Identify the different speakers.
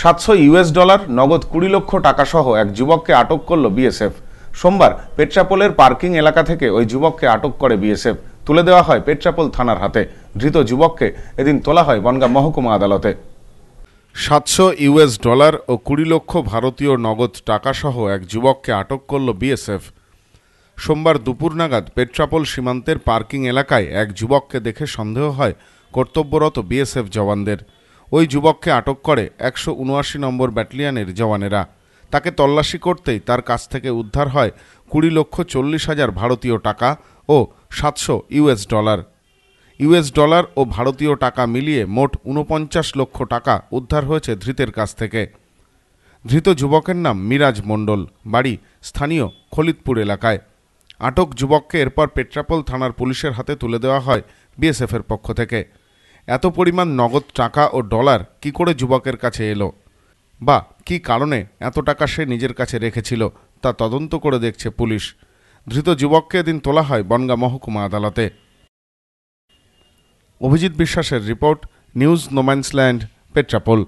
Speaker 1: সাতশো US dollar নগদ কুড়ি লক্ষ টাকাসহ এক যুবককে আটক করল বিএসএফ সোমবার পেট্রাপোলের পার্কিং এলাকা থেকে ওই যুবককে আটক করে বিএসএফ তুলে দেওয়া হয় পেট্রাপোল থানার হাতে ধৃত যুবককে এদিন তোলা হয় বনগাঁ মহকুমা আদালতে সাতশো ইউএস ডলার ও কুড়ি লক্ষ ভারতীয় নগদ টাকাসহ এক যুবককে আটক করল বিএসএফ সোমবার দুপুর নাগাদ পেট্রাপোল সীমান্তের পার্কিং এলাকায় এক যুবককে দেখে সন্দেহ হয় কর্তব্যরত বিএসএফ জওয়ানদের ওই যুবককে আটক করে একশো উনআশি নম্বর ব্যাটালিয়ানের জওয়ানেরা তাকে তল্লাশি করতেই তার কাছ থেকে উদ্ধার হয় কুড়ি লক্ষ চল্লিশ হাজার ভারতীয় টাকা ও সাতশো ইউএস ডলার ইউএস ডলার ও ভারতীয় টাকা মিলিয়ে মোট ঊনপঞ্চাশ লক্ষ টাকা উদ্ধার হয়েছে ধৃতের কাছ থেকে ধৃত যুবকের নাম মিরাজ মণ্ডল বাড়ি স্থানীয় খলিতপুর এলাকায় আটক যুবককে এরপর পেট্রাপোল থানার পুলিশের হাতে তুলে দেওয়া হয় বিএসএফের পক্ষ থেকে এত পরিমাণ নগদ টাকা ও ডলার কি করে যুবকের কাছে এলো বা কি কারণে এত টাকা সে নিজের কাছে রেখেছিল তা তদন্ত করে দেখছে পুলিশ ধৃত যুবককে এদিন তোলা হয় বনগা মহকুমা আদালতে অভিজিৎ বিশ্বাসের রিপোর্ট নিউজ নোম্যান্সল্যান্ড পেট্রাপোল